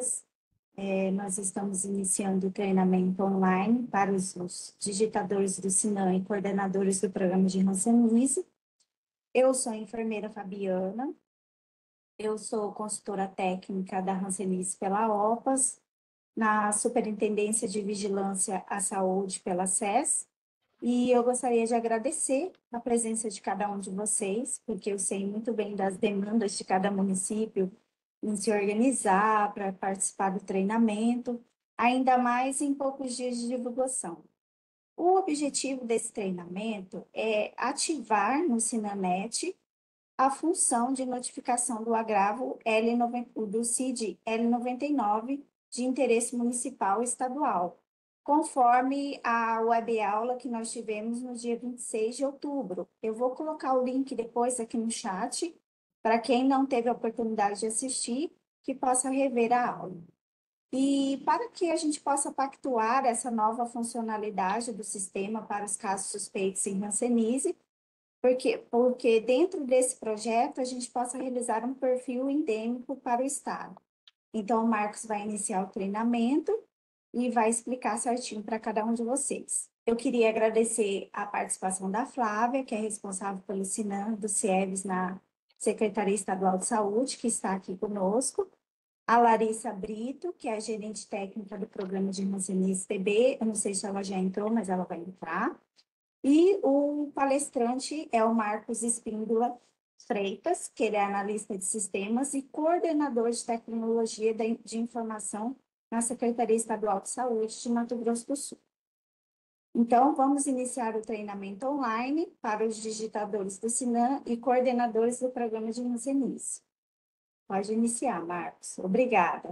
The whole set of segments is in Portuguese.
dias, é, nós estamos iniciando o treinamento online para os, os digitadores do Sinan e coordenadores do programa de Hanseníase. Eu sou a enfermeira Fabiana, eu sou consultora técnica da Hanseníase pela OPAS, na Superintendência de Vigilância à Saúde pela SES, e eu gostaria de agradecer a presença de cada um de vocês, porque eu sei muito bem das demandas de cada município em se organizar para participar do treinamento, ainda mais em poucos dias de divulgação. O objetivo desse treinamento é ativar no Sinanet a função de notificação do agravo L90, do CID L99 de interesse municipal e estadual, conforme a web aula que nós tivemos no dia 26 de outubro. Eu vou colocar o link depois aqui no chat para quem não teve a oportunidade de assistir, que possa rever a aula. E para que a gente possa pactuar essa nova funcionalidade do sistema para os casos suspeitos em Hanseníase, porque, porque dentro desse projeto a gente possa realizar um perfil endêmico para o Estado. Então, o Marcos vai iniciar o treinamento e vai explicar certinho para cada um de vocês. Eu queria agradecer a participação da Flávia, que é responsável pelo SINAM do CIEVES na Secretaria Estadual de Saúde, que está aqui conosco, a Larissa Brito, que é a gerente técnica do programa de Irmãs TB, eu não sei se ela já entrou, mas ela vai entrar, e o palestrante é o Marcos Espíndola Freitas, que ele é analista de sistemas e coordenador de tecnologia de informação na Secretaria Estadual de Saúde de Mato Grosso do Sul. Então, vamos iniciar o treinamento online para os digitadores do Sinan e coordenadores do programa de Musenis. Pode iniciar, Marcos. Obrigada.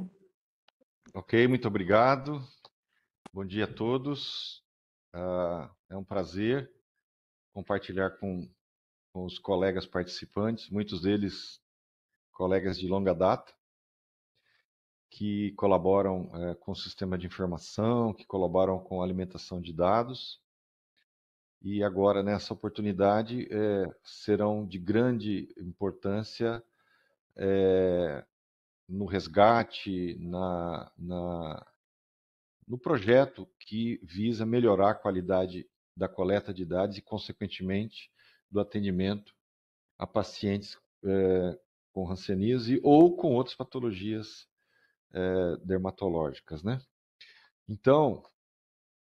Ok, muito obrigado. Bom dia a todos. Uh, é um prazer compartilhar com, com os colegas participantes, muitos deles colegas de longa data que colaboram é, com o sistema de informação, que colaboram com a alimentação de dados. E agora, nessa oportunidade, é, serão de grande importância é, no resgate, na, na, no projeto que visa melhorar a qualidade da coleta de dados e, consequentemente, do atendimento a pacientes com Hanseníase ou com outras patologias é, dermatológicas, né? Então,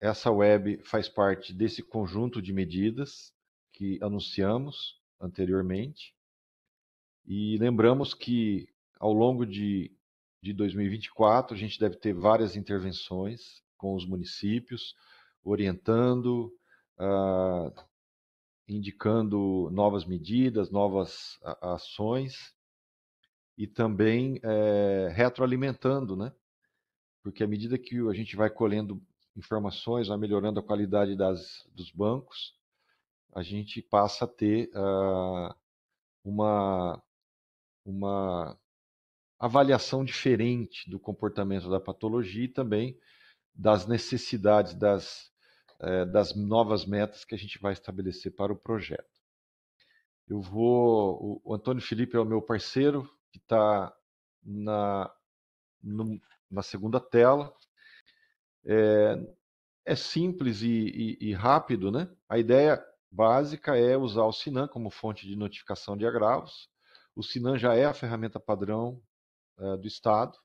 essa web faz parte desse conjunto de medidas que anunciamos anteriormente. E lembramos que ao longo de, de 2024 a gente deve ter várias intervenções com os municípios, orientando, ah, indicando novas medidas, novas ações e também é, retroalimentando, né? Porque à medida que a gente vai colhendo informações, vai melhorando a qualidade das, dos bancos, a gente passa a ter uh, uma, uma avaliação diferente do comportamento da patologia e também das necessidades das, eh, das novas metas que a gente vai estabelecer para o projeto. Eu vou. O Antônio Felipe é o meu parceiro, que está na, na segunda tela. É, é simples e, e, e, rápido, né? A ideia básica é usar o Sinan como fonte de notificação de agravos. O Sinan já é a ferramenta padrão é, do Estado.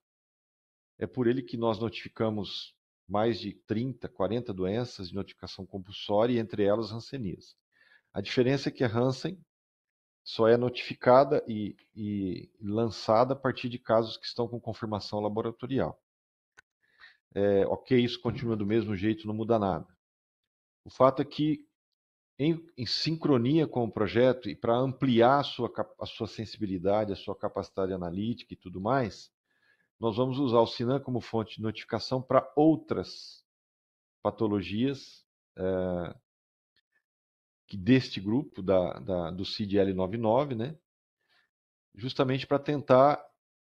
É por ele que nós notificamos mais de 30, 40 doenças de notificação compulsória, e entre elas Hansenias A diferença é que a é Hansen só é notificada e, e, lançada a partir de casos que estão com confirmação laboratorial. É, ok, isso continua do mesmo jeito, não muda nada. O fato é que, em, em sincronia com o projeto e para ampliar a sua, a sua sensibilidade, a sua capacidade analítica e tudo mais, nós vamos usar o Sinan como fonte de notificação para outras patologias é, deste grupo da, da do CDL-99, né? justamente para tentar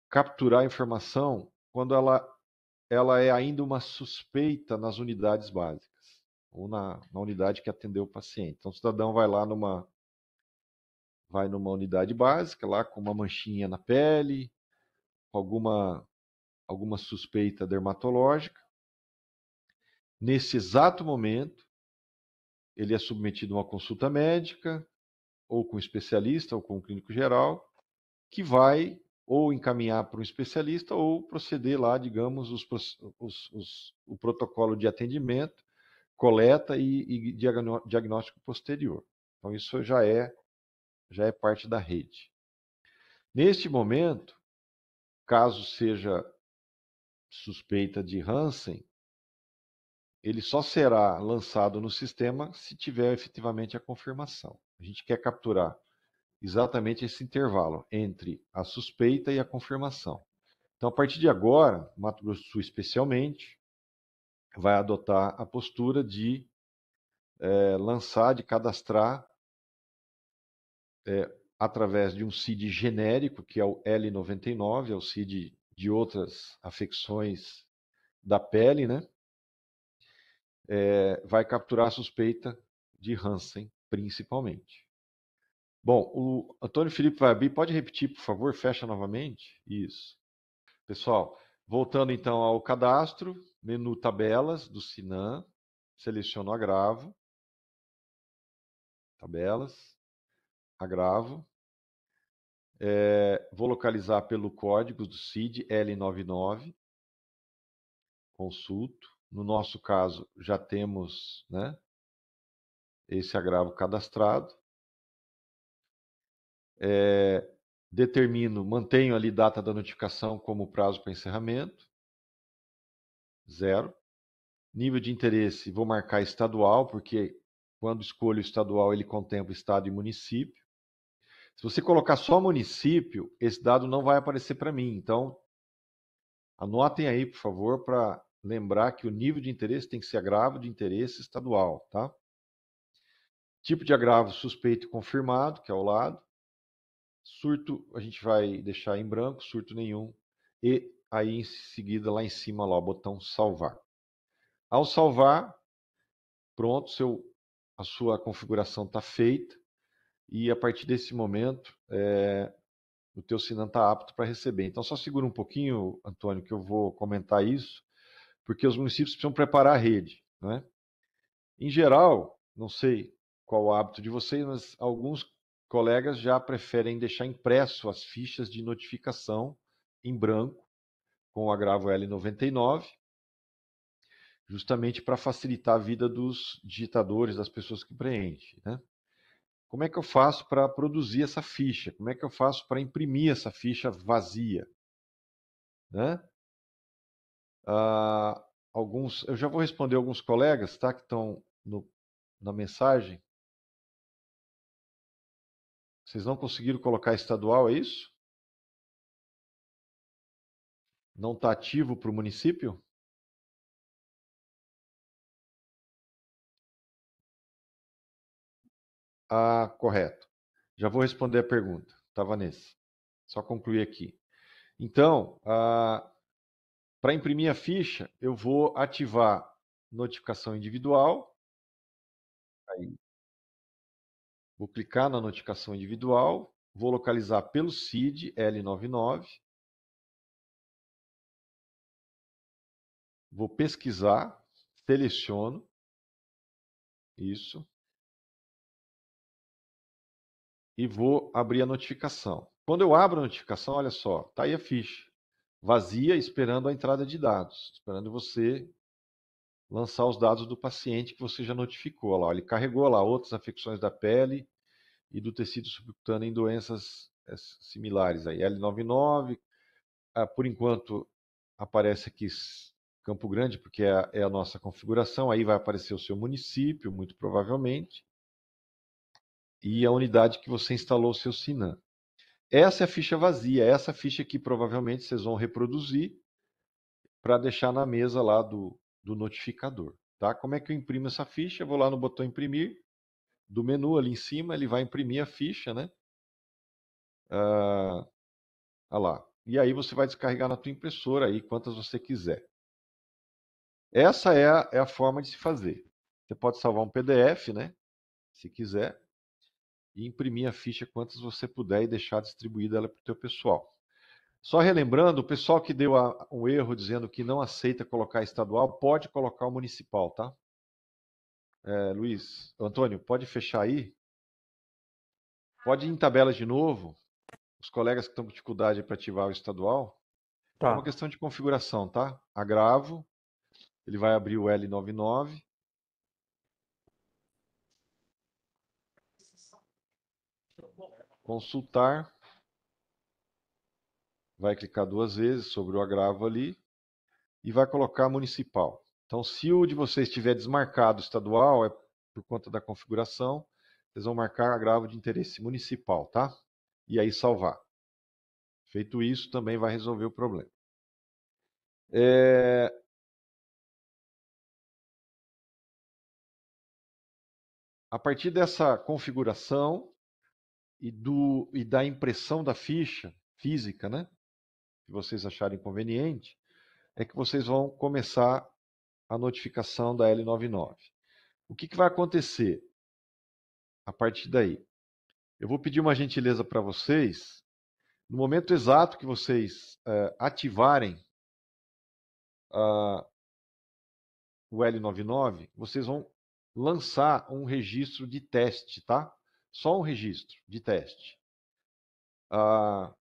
capturar a informação quando ela, ela é ainda uma suspeita nas unidades básicas ou na, na unidade que atendeu o paciente. Então, o cidadão vai lá numa vai numa unidade básica lá com uma manchinha na pele, alguma alguma suspeita dermatológica. Nesse exato momento, ele é submetido a uma consulta médica, ou com um especialista, ou com um clínico geral, que vai ou encaminhar para um especialista ou proceder lá, digamos, os, os, os, o protocolo de atendimento, coleta e, e diagnóstico posterior. Então isso já é já é parte da rede. Neste momento, caso seja suspeita de Hansen, ele só será lançado no sistema se tiver efetivamente a confirmação. A gente quer capturar exatamente esse intervalo entre a suspeita e a confirmação. Então, a partir de agora, Mato Grosso do Sul, especialmente, vai adotar a postura de é, lançar, de cadastrar, é, através de um CID genérico, que é o L99, é o CID de outras afecções da pele, né? é, vai capturar a suspeita de Hansen, principalmente. Bom, o Antônio Felipe vai abrir. Pode repetir, por favor? Fecha novamente. Isso. Pessoal, voltando então ao cadastro, menu tabelas do Sinan, seleciono agravo, tabelas, agravo, é, vou localizar pelo código do CID L99, consulto, no nosso caso, já temos né, esse agravo cadastrado. É, determino, mantenho ali data da notificação como prazo para encerramento. Zero. Nível de interesse, vou marcar estadual, porque quando escolho estadual, ele contempla estado e município. Se você colocar só município, esse dado não vai aparecer para mim. Então, anotem aí, por favor, para lembrar que o nível de interesse tem que ser agravo de interesse estadual, tá? Tipo de agravo suspeito e confirmado, que é ao lado. Surto, a gente vai deixar em branco, surto nenhum. E aí em seguida lá em cima lá o botão salvar. Ao salvar, pronto, seu, a sua configuração está feita e a partir desse momento é, o teu Sinan está apto para receber. Então só segura um pouquinho, Antônio, que eu vou comentar isso porque os municípios precisam preparar a rede. Né? Em geral, não sei qual o hábito de vocês, mas alguns colegas já preferem deixar impresso as fichas de notificação em branco com o agravo L99, justamente para facilitar a vida dos digitadores, das pessoas que preenchem. Né? Como é que eu faço para produzir essa ficha? Como é que eu faço para imprimir essa ficha vazia? Né? Uh, alguns, eu já vou responder alguns colegas, tá, que estão na mensagem. Vocês não conseguiram colocar estadual, é isso? Não está ativo para o município? Ah, correto. Já vou responder a pergunta, estava nesse. Só concluir aqui. Então, ah, para imprimir a ficha, eu vou ativar notificação individual. Aí. Vou clicar na notificação individual, vou localizar pelo CID L99. Vou pesquisar, seleciono. Isso. E vou abrir a notificação. Quando eu abro a notificação, olha só, está aí a ficha vazia, esperando a entrada de dados, esperando você lançar os dados do paciente que você já notificou. Lá, ele carregou lá outras afecções da pele e do tecido subcutâneo em doenças eh, similares. Aí, L99, ah, por enquanto aparece aqui Campo Grande, porque é a, é a nossa configuração. Aí vai aparecer o seu município, muito provavelmente, e a unidade que você instalou o seu Sinan essa é a ficha vazia, é essa ficha que provavelmente vocês vão reproduzir para deixar na mesa lá do, do notificador. Tá? Como é que eu imprimo essa ficha? Eu vou lá no botão imprimir, do menu ali em cima, ele vai imprimir a ficha, né? Ah, lá. E aí você vai descarregar na tua impressora aí quantas você quiser. Essa é a, é a forma de se fazer. Você pode salvar um PDF, né? Se quiser e imprimir a ficha quantas você puder e deixar distribuída ela para o teu pessoal. Só relembrando, o pessoal que deu a, um erro dizendo que não aceita colocar estadual, pode colocar o municipal, tá? É, Luiz, Antônio, pode fechar aí? Pode ir em tabela de novo? Os colegas que estão com dificuldade para ativar o estadual? É tá. É uma questão de configuração, tá? Agravo, ele vai abrir o L99, consultar, vai clicar duas vezes sobre o agravo ali e vai colocar municipal. Então, se o de vocês estiver desmarcado estadual, é por conta da configuração, vocês vão marcar agravo de interesse municipal, tá? E aí salvar. Feito isso, também vai resolver o problema. É... A partir dessa configuração, e, do, e da impressão da ficha física, né? Que vocês acharem conveniente, é que vocês vão começar a notificação da L99. O que, que vai acontecer a partir daí? Eu vou pedir uma gentileza para vocês. No momento exato que vocês uh, ativarem uh, o L99, vocês vão lançar um registro de teste, tá? Só um registro de teste. Ah,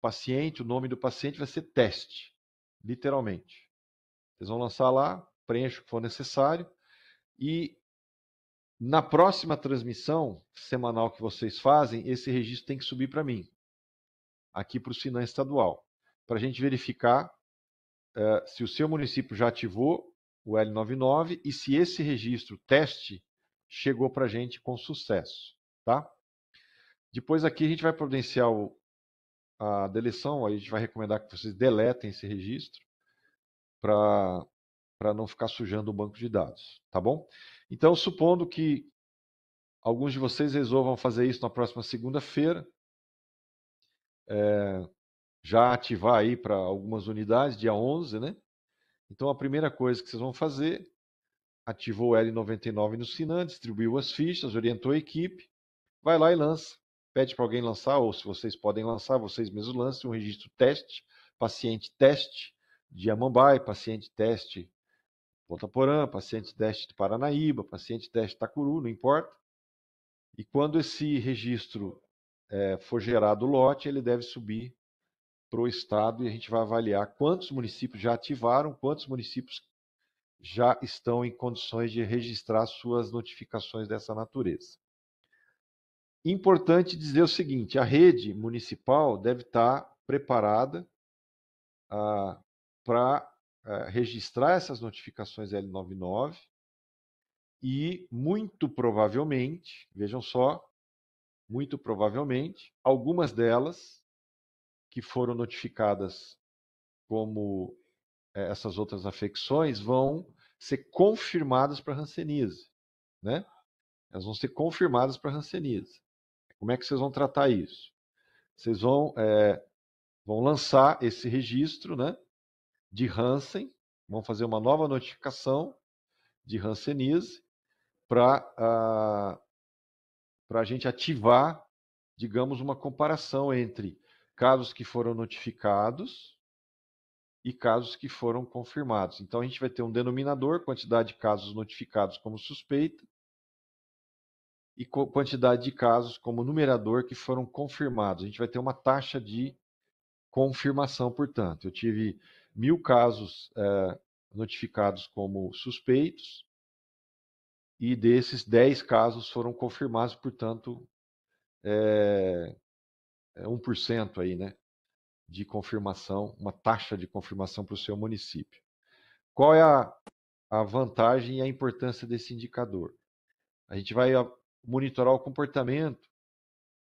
paciente, o nome do paciente vai ser teste, literalmente. Vocês vão lançar lá, preencha o que for necessário e na próxima transmissão semanal que vocês fazem, esse registro tem que subir para mim, aqui para o Sinan Estadual, para a gente verificar uh, se o seu município já ativou o L99 e se esse registro teste chegou para a gente com sucesso, tá? Depois aqui a gente vai providenciar a deleção, aí a gente vai recomendar que vocês deletem esse registro para não ficar sujando o banco de dados, tá bom? Então, supondo que alguns de vocês resolvam fazer isso na próxima segunda-feira, é, já ativar aí para algumas unidades, dia 11, né? Então, a primeira coisa que vocês vão fazer ativou o L99 no Sinan, distribuiu as fichas, orientou a equipe, vai lá e lança. Pede para alguém lançar, ou se vocês podem lançar, vocês mesmos lancem um registro teste, paciente teste de Amambai, paciente teste Ponta Porã, paciente teste de Paranaíba, paciente teste de Itacuru, não importa. E quando esse registro é, for gerado o lote, ele deve subir para o estado e a gente vai avaliar quantos municípios já ativaram, quantos municípios já estão em condições de registrar suas notificações dessa natureza. Importante dizer o seguinte: a rede municipal deve estar preparada ah, para ah, eh, registrar essas notificações L99 e, muito provavelmente, vejam só, muito provavelmente, algumas delas que foram notificadas como eh, essas outras afecções vão ser confirmadas para ranceníase, né? Elas vão ser confirmadas para Hansenise. Como é que vocês vão tratar isso? Vocês vão, é, vão lançar esse registro, né? De Hansen, vão fazer uma nova notificação de Hansenise para a ah, para a gente ativar, digamos, uma comparação entre casos que foram notificados e casos que foram confirmados. Então, a gente vai ter um denominador, quantidade de casos notificados como suspeita, e quantidade de casos como numerador que foram confirmados. A gente vai ter uma taxa de confirmação, portanto. Eu tive mil casos é, notificados como suspeitos, e desses dez casos foram confirmados, portanto, eh, é, é 1% aí, né? de confirmação, uma taxa de confirmação para o seu município. Qual é a, a vantagem e a importância desse indicador? A gente vai ah, monitorar o comportamento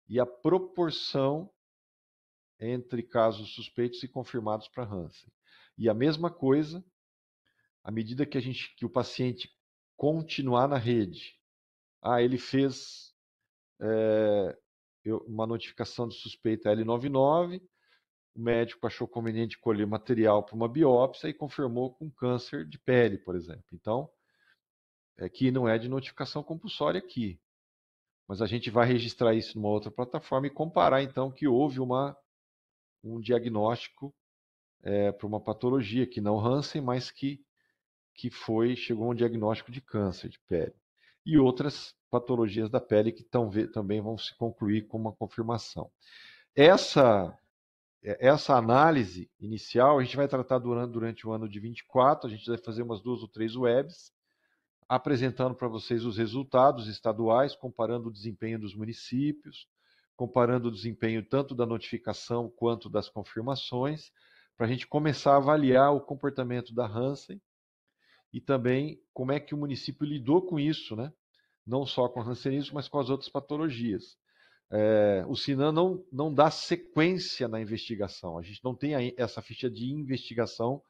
e a proporção entre casos suspeitos e confirmados para Hansen. E a mesma coisa, à medida que a gente que o paciente continuar na rede, ah, ele fez é, uma notificação de suspeita L99, o médico achou conveniente colher material para uma biópsia e confirmou com câncer de pele, por exemplo. Então, é que não é de notificação compulsória aqui. Mas a gente vai registrar isso numa outra plataforma e comparar, então, que houve uma, um diagnóstico é, para uma patologia que não Hansen, mas que, que foi chegou a um diagnóstico de câncer de pele. E outras patologias da pele que tão, também vão se concluir com uma confirmação. Essa é, essa análise inicial a gente vai tratar durante, durante o ano de 24. A gente vai fazer umas duas ou três webs, apresentando para vocês os resultados estaduais, comparando o desempenho dos municípios, comparando o desempenho tanto da notificação quanto das confirmações, para a gente começar a avaliar o comportamento da Hansen e também como é que o município lidou com isso, né? não só com o Hansenismo, mas com as outras patologias é, o Sinan não, não dá sequência na investigação. A gente não tem essa ficha de investigação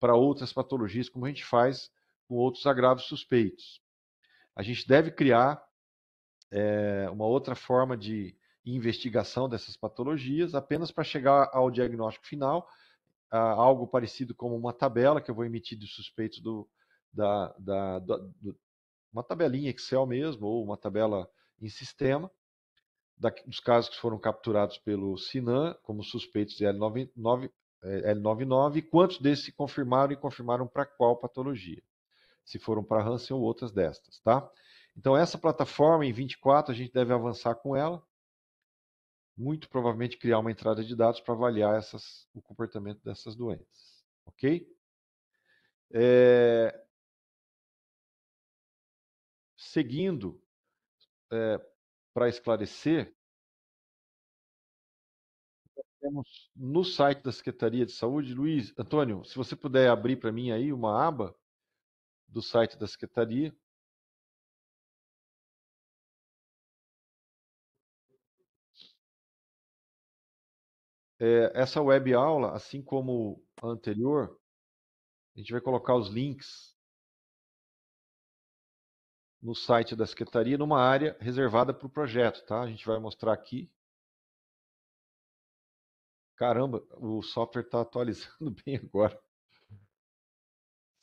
para outras patologias, como a gente faz com outros agravos suspeitos. A gente deve criar é, uma outra forma de investigação dessas patologias, apenas para chegar ao diagnóstico final, algo parecido como uma tabela que eu vou emitir de suspeitos do, da, da, do, uma tabelinha Excel mesmo, ou uma tabela em sistema, da, dos casos que foram capturados pelo Sinan como suspeitos de L99, é, L99 quantos desses se confirmaram e confirmaram para qual patologia, se foram para Hansen ou outras destas, tá? Então, essa plataforma em 24, a gente deve avançar com ela, muito provavelmente criar uma entrada de dados para avaliar essas, o comportamento dessas doenças, ok? É... Seguindo, é, para esclarecer, temos no site da Secretaria de Saúde, Luiz, Antônio, se você puder abrir para mim aí uma aba do site da Secretaria. É, essa web aula, assim como a anterior, a gente vai colocar os links no site da Secretaria, numa área reservada para o projeto, tá? A gente vai mostrar aqui Caramba, o software está atualizando bem agora.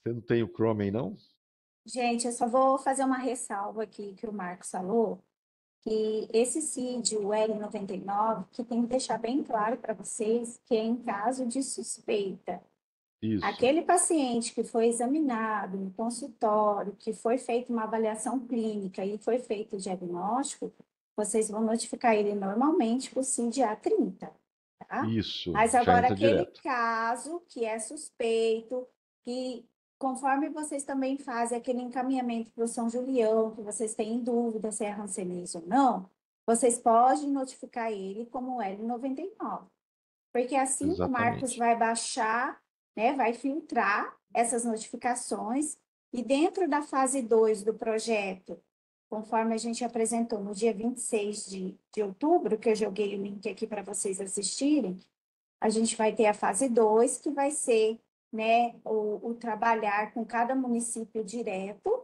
Você não tem o Chrome aí, não? Gente, eu só vou fazer uma ressalva aqui que o Marcos falou, que esse CID, o L99, que tem que deixar bem claro para vocês que é em caso de suspeita. Isso. Aquele paciente que foi examinado no consultório, que foi feita uma avaliação clínica e foi feito o diagnóstico, vocês vão notificar ele normalmente por CID A30. Tá? Isso. Mas agora, aquele direto. caso que é suspeito, que conforme vocês também fazem aquele encaminhamento para o São Julião, que vocês têm dúvida se é rancenês ou não, vocês podem notificar ele como L99. Porque assim Exatamente. o Marcos vai baixar, né, vai filtrar essas notificações e dentro da fase 2 do projeto, conforme a gente apresentou no dia 26 de, de outubro, que eu joguei o link aqui para vocês assistirem, a gente vai ter a fase 2, que vai ser né, o, o trabalhar com cada município direto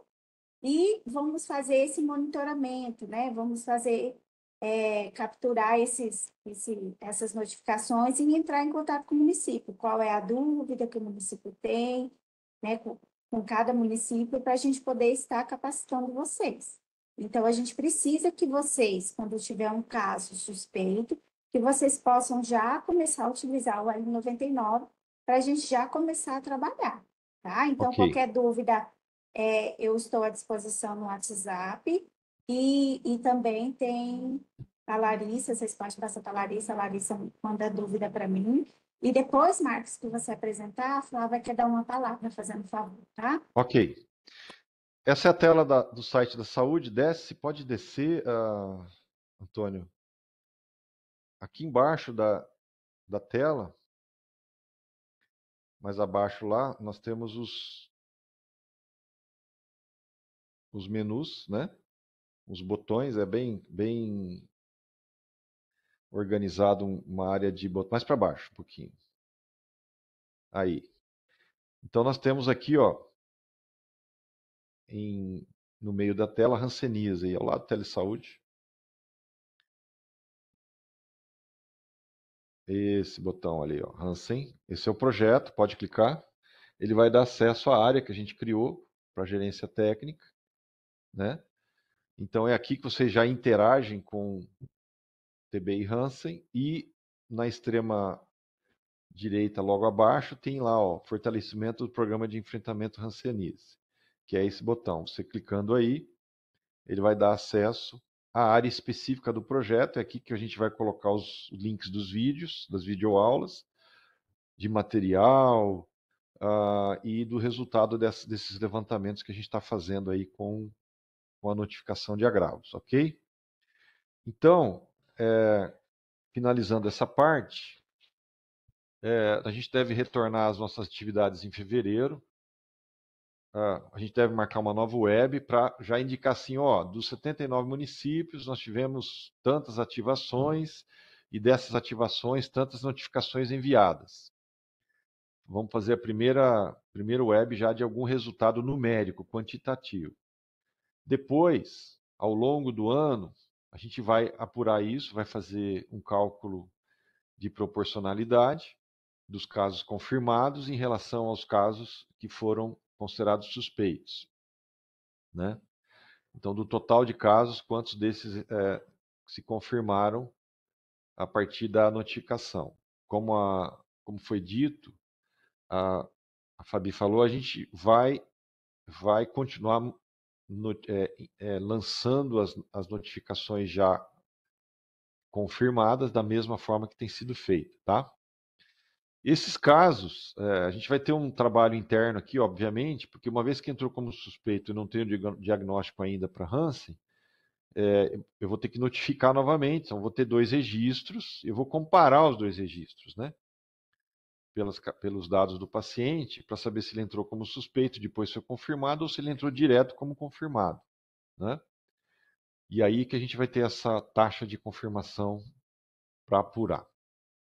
e vamos fazer esse monitoramento, né? Vamos fazer é, capturar esses, esse, essas notificações e entrar em contato com o município. Qual é a dúvida que o município tem, né? Com, com cada município para a gente poder estar capacitando vocês. Então, a gente precisa que vocês, quando tiver um caso suspeito, que vocês possam já começar a utilizar o L99 para a gente já começar a trabalhar, tá? Então, okay. qualquer dúvida, é, eu estou à disposição no WhatsApp e, e também tem a Larissa, vocês podem passar para a Larissa, a Larissa manda dúvida para mim. E depois, Marcos, que você apresentar, a Flávia quer dar uma palavra fazendo favor, tá? Ok. Essa é a tela da, do site da saúde. Desce, pode descer, uh, Antônio. Aqui embaixo da, da tela, mais abaixo lá, nós temos os, os menus, né? Os botões, é bem, bem organizado uma área de botões. Mais para baixo, um pouquinho. Aí. Então nós temos aqui, ó em, no meio da tela Hanseníase ao lado Telesaúde. Esse botão ali, ó, Hansen. Esse é o projeto, pode clicar. Ele vai dar acesso à área que a gente criou para gerência técnica, né? Então é aqui que vocês já interagem com TBI Hansen e na extrema direita logo abaixo tem lá, ó, fortalecimento do programa de enfrentamento Hanseníase que é esse botão. Você clicando aí, ele vai dar acesso à área específica do projeto. É aqui que a gente vai colocar os links dos vídeos, das videoaulas, de material uh, e do resultado desses levantamentos que a gente está fazendo aí com, com a notificação de agravos, ok? Então, é, finalizando essa parte, é, a gente deve retornar às nossas atividades em fevereiro. Ah, a gente deve marcar uma nova web para já indicar assim, ó, dos 79 municípios nós tivemos tantas ativações e dessas ativações tantas notificações enviadas. Vamos fazer a primeira primeira web já de algum resultado numérico, quantitativo. Depois, ao longo do ano, a gente vai apurar isso, vai fazer um cálculo de proporcionalidade dos casos confirmados em relação aos casos que foram considerados suspeitos. Né? Então, do total de casos, quantos desses é, se confirmaram a partir da notificação? Como, a, como foi dito, a, a Fabi falou, a gente vai, vai continuar no, é, é, lançando as, as notificações já confirmadas da mesma forma que tem sido feito, tá? Esses casos, é, a gente vai ter um trabalho interno aqui, obviamente, porque uma vez que entrou como suspeito e não tem o diagnóstico ainda para Hansen, é, eu vou ter que notificar novamente, então vou ter dois registros, eu vou comparar os dois registros, né? Pelos, pelos dados do paciente, para saber se ele entrou como suspeito, depois foi confirmado, ou se ele entrou direto como confirmado, né? E aí que a gente vai ter essa taxa de confirmação para apurar.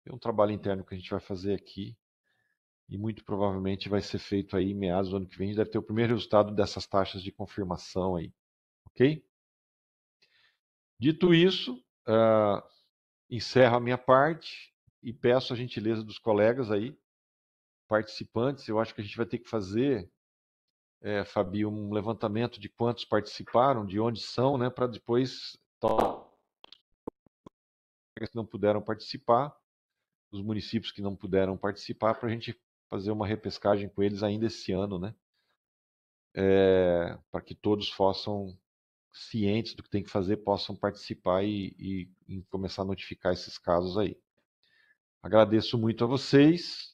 É um trabalho interno que a gente vai fazer aqui e muito provavelmente vai ser feito aí em meados do ano que vem. A gente deve ter o primeiro resultado dessas taxas de confirmação aí, ok? Dito isso, uh, encerro a minha parte e peço a gentileza dos colegas aí, participantes. Eu acho que a gente vai ter que fazer, é, Fabi, um levantamento de quantos participaram, de onde são, né, para depois que não puderam participar os municípios que não puderam participar para a gente fazer uma repescagem com eles ainda esse ano, né? É, para que todos possam cientes do que tem que fazer possam participar e, e, e começar a notificar esses casos aí. Agradeço muito a vocês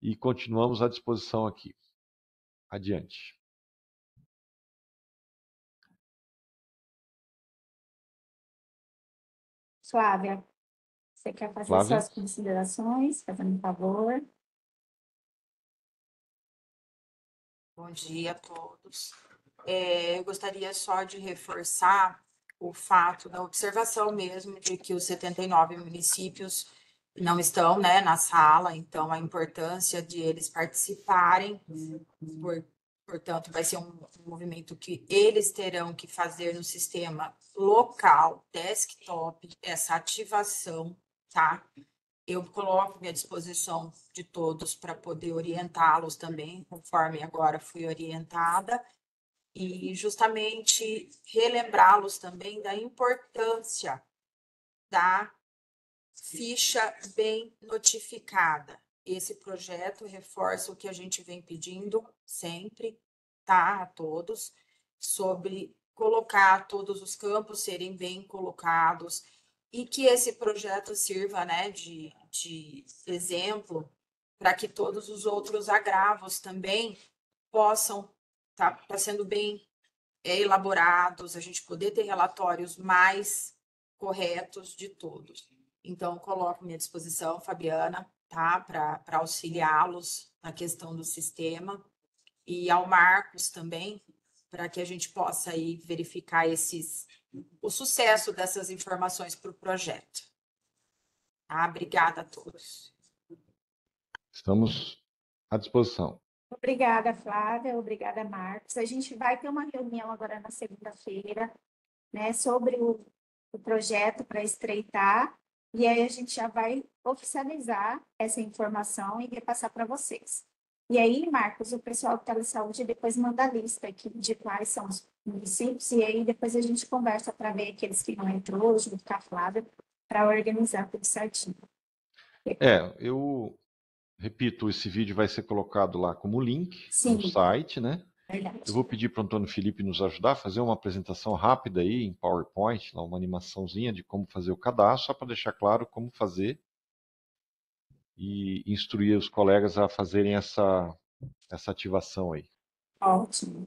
e continuamos à disposição aqui. Adiante. Suave. Você quer fazer Flávia? suas considerações, fazendo um favor? Bom dia a todos. É, eu gostaria só de reforçar o fato da observação mesmo de que os 79 municípios não estão né, na sala, então a importância de eles participarem, por, portanto, vai ser um movimento que eles terão que fazer no sistema local, desktop, essa ativação tá? Eu coloco-me à disposição de todos para poder orientá-los também, conforme agora fui orientada, e justamente relembrá-los também da importância da ficha bem notificada. Esse projeto reforça o que a gente vem pedindo sempre, tá? A todos, sobre colocar todos os campos serem bem colocados, e que esse projeto sirva né, de, de exemplo para que todos os outros agravos também possam estar tá, tá sendo bem é, elaborados, a gente poder ter relatórios mais corretos de todos. Então, coloco à minha disposição, Fabiana, tá? para auxiliá-los na questão do sistema e ao Marcos também, para que a gente possa aí verificar esses o sucesso dessas informações para o projeto. Ah, Obrigada a todos. Estamos à disposição. Obrigada, Flávia. Obrigada, Marcos. A gente vai ter uma reunião agora na segunda-feira, né, sobre o, o projeto para estreitar. E aí a gente já vai oficializar essa informação e repassar para vocês. E aí, Marcos, o pessoal que está na saúde depois manda a lista aqui de quais são os municípios, e aí depois a gente conversa para ver aqueles que não entrou, junto com a Flávia, para organizar tudo certinho. É, eu repito, esse vídeo vai ser colocado lá como link Sim. no site, né? Verdade. Eu vou pedir para o Antônio Felipe nos ajudar a fazer uma apresentação rápida aí em PowerPoint, lá uma animaçãozinha de como fazer o cadastro, só para deixar claro como fazer e instruir os colegas a fazerem essa, essa ativação aí. Ótimo.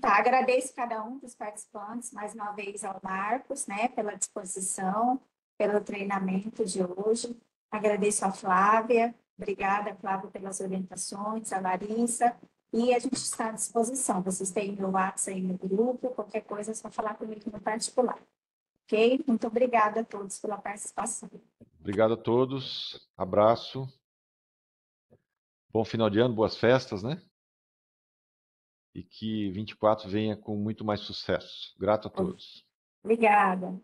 Tá, agradeço cada um dos participantes, mais uma vez ao Marcos, né, pela disposição, pelo treinamento de hoje. Agradeço a Flávia, obrigada, Flávia, pelas orientações, a Larissa, e a gente está à disposição. Vocês têm meu WhatsApp aí no grupo, qualquer coisa é só falar comigo no particular. Ok? Muito obrigada a todos pela participação. Obrigado a todos. Abraço. Bom final de ano, boas festas, né? E que 24 venha com muito mais sucesso. Grato a todos. Obrigada.